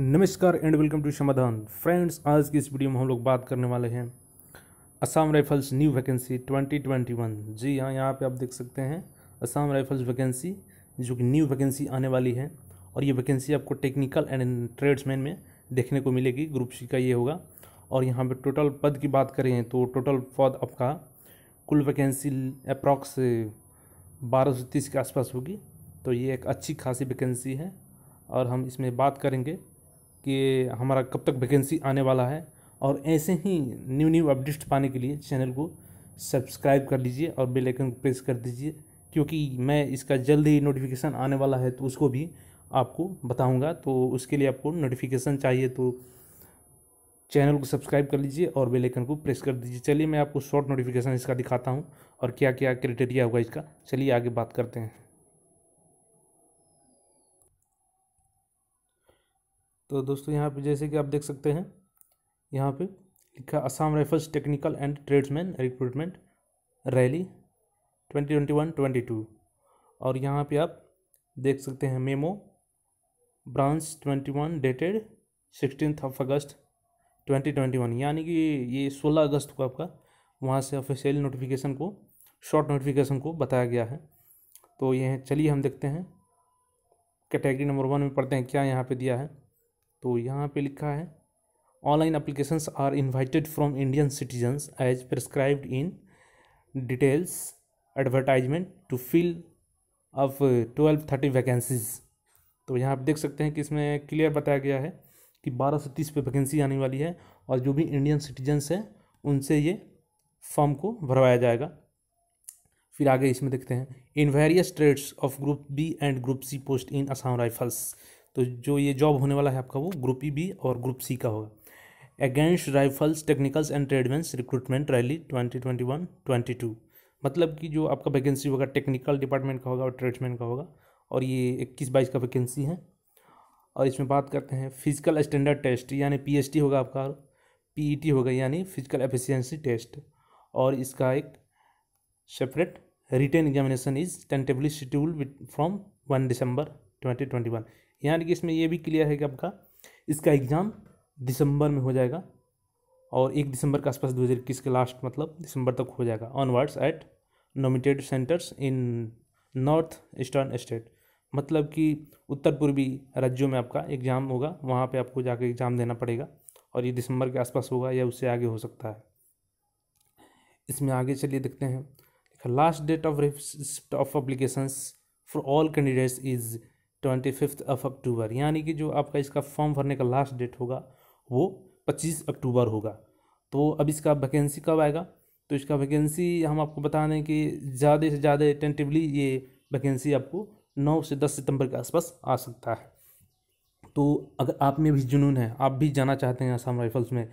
नमस्कार and welcome to Samadhan friends आज की इस वीडियो में हम लोग बात करने वाले हैं असम राइफल्स न्यू वैकेंसी 2021 जी हाँ यहाँ पे आप देख सकते हैं असम राइफल्स वैकेंसी जो कि न्यू वैकेंसी आने वाली है और ये वैकेंसी आपको टेक्निकल एंड ट्रेड्समैन में देखने को मिलेगी ग्रुप सी का ये होगा और यहाँ पर टोटल पद की बात करें तो टोटल पद आपका कुल वैकेंसी अप्रॉक्स बारह सौ तीस के आसपास होगी तो ये एक अच्छी खासी वैकेंसी है और हम इसमें बात करेंगे कि हमारा कब तक वैकेंसी आने वाला है और ऐसे ही न्यू न्यू अपडेट्स पाने के लिए चैनल को सब्सक्राइब कर लीजिए और बेल आइकन को प्रेस कर दीजिए क्योंकि मैं इसका जल्द ही नोटिफिकेशन आने वाला है तो उसको भी आपको बताऊंगा तो उसके लिए आपको नोटिफिकेशन चाहिए तो चैनल को सब्सक्राइब कर लीजिए और बेल आइकन को प्रेस कर दीजिए चलिए मैं आपको शॉर्ट नोटिफिकेशन इसका दिखाता हूँ और क्या क्या क्राइटेरिया होगा इसका चलिए आगे बात करते हैं तो दोस्तों यहाँ पे जैसे कि आप देख सकते हैं यहाँ पे लिखा Assam rifles technical and tradesman recruitment rally twenty twenty one twenty two और यहाँ पे आप देख सकते हैं memo branch twenty one dated sixteen of August twenty twenty one यानी कि ये सोलह अगस्त को आपका वहाँ से ऑफिशियल नोटिफिकेशन को शॉर्ट नोटिफिकेशन को बताया गया है तो ये चलिए हम देखते हैं कैटेगरी नंबर वन में पढ़ते हैं क्या यहाँ पे दिया है तो यहाँ पे लिखा है online applications are invited from Indian citizens as prescribed in details advertisement to fill of twelve thirty vacancies तो यहाँ आप देख सकते हैं कि इसमें क्लियर बताया गया है कि बारह से तीस पे वैकेंसी आने वाली है और जो भी इंडियन सिटीजन्स हैं उनसे ये फॉर्म को भरवाया जाएगा फिर आगे इसमें देखते हैं in various trades of group B and group C post in Assam rifles तो जो ये जॉब होने वाला है आपका वो ग्रुप ई बी और ग्रुप सी का होगा against rifles technicals and tradesmen recruitment rally twenty twenty one twenty two मतलब कि जो आपका वैकेंसी होगा टेक्निकल डिपार्टमेंट का होगा और ट्रेड्समैन का होगा और ये इक्कीस बाईस का वैकेंसी है और इसमें बात करते हैं फिजिकल स्टैंडर्ड टेस्ट यानी पीएचटी होगा आपका टी e होगा यानी फिजिकल एफिशिएंसी टेस्ट और इसका एक separate written examination is tentatively schedule from one December twenty twenty one यानी कि इसमें ये भी क्लियर है कि आपका इसका एग्ज़ाम दिसंबर में हो जाएगा और एक दिसंबर के आसपास दो हज़ार इक्कीस के लास्ट मतलब दिसंबर तक हो जाएगा onwards at nominated centres in north eastern state मतलब कि उत्तर पूर्वी राज्यों में आपका एग्ज़ाम होगा वहाँ पे आपको जाकर एग्ज़ाम देना पड़ेगा और ये दिसंबर के आसपास होगा या उससे आगे हो सकता है इसमें आगे चलिए देखते हैं last date of receipt of applications for all candidates is twenty fifth of October यानी कि जो आपका इसका फॉर्म भरने का लास्ट डेट होगा वो पच्चीस अक्टूबर होगा तो अब इसका वैकेंसी कब आएगा तो इसका वैकेंसी हम आपको बता दें कि ज़्यादा से ज़्यादा टेंटिवली ये वैकेंसी आपको नौ से दस सितंबर के आसपास आ सकता है तो अगर आप में भी जुनून है आप भी जाना चाहते हैं असम राइफल्स में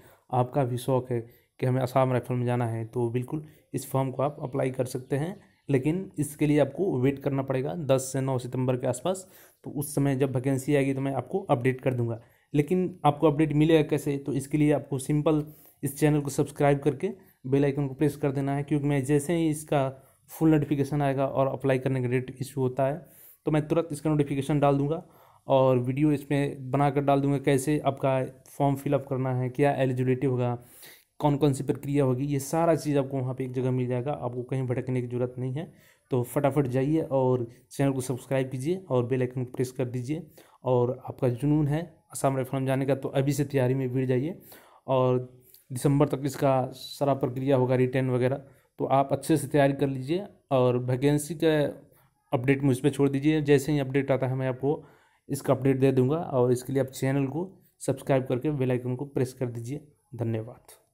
आपका भी शौक़ है कि हमें असम राइफल में जाना है तो बिल्कुल इस फॉर्म को आप अप्लाई कर सकते हैं लेकिन इसके लिए आपको वेट करना पड़ेगा दस से नौ सितंबर के आसपास तो उस समय जब वैकेंसी आएगी तो मैं आपको अपडेट कर दूंगा लेकिन आपको अपडेट मिलेगा कैसे तो इसके लिए आपको सिंपल इस चैनल को सब्सक्राइब करके बेल आइकन को प्रेस कर देना है क्योंकि मैं जैसे ही इसका फुल नोटिफिकेशन आएगा और अप्लाई करने का डेट इशू होता है तो मैं तुरंत इसका नोटिफिकेशन डाल दूंगा और वीडियो इसमें बनाकर डाल दूंगा कैसे आपका फॉर्म फिलअप करना है क्या एलिजिबिलिटी होगा कौन कौन सी प्रक्रिया होगी ये सारा चीज़ आपको वहाँ पे एक जगह मिल जाएगा आपको कहीं भटकने की ज़रूरत नहीं है तो फटाफट जाइए और चैनल को सब्सक्राइब कीजिए और बेल आइकन प्रेस कर दीजिए और आपका जुनून है असम रेफरम जाने का तो अभी से तैयारी में भिड़ जाइए और दिसंबर तक इसका सारा प्रक्रिया होगा रिटर्न वगैरह तो आप अच्छे से तैयारी कर लीजिए और वैकेंसी का अपडेट मुझ पर छोड़ दीजिए जैसे ही अपडेट आता है मैं आपको इसका अपडेट दे दूंगा और इसके लिए आप चैनल को सब्सक्राइब करके बेल आइकन को प्रेस कर दीजिए धन्यवाद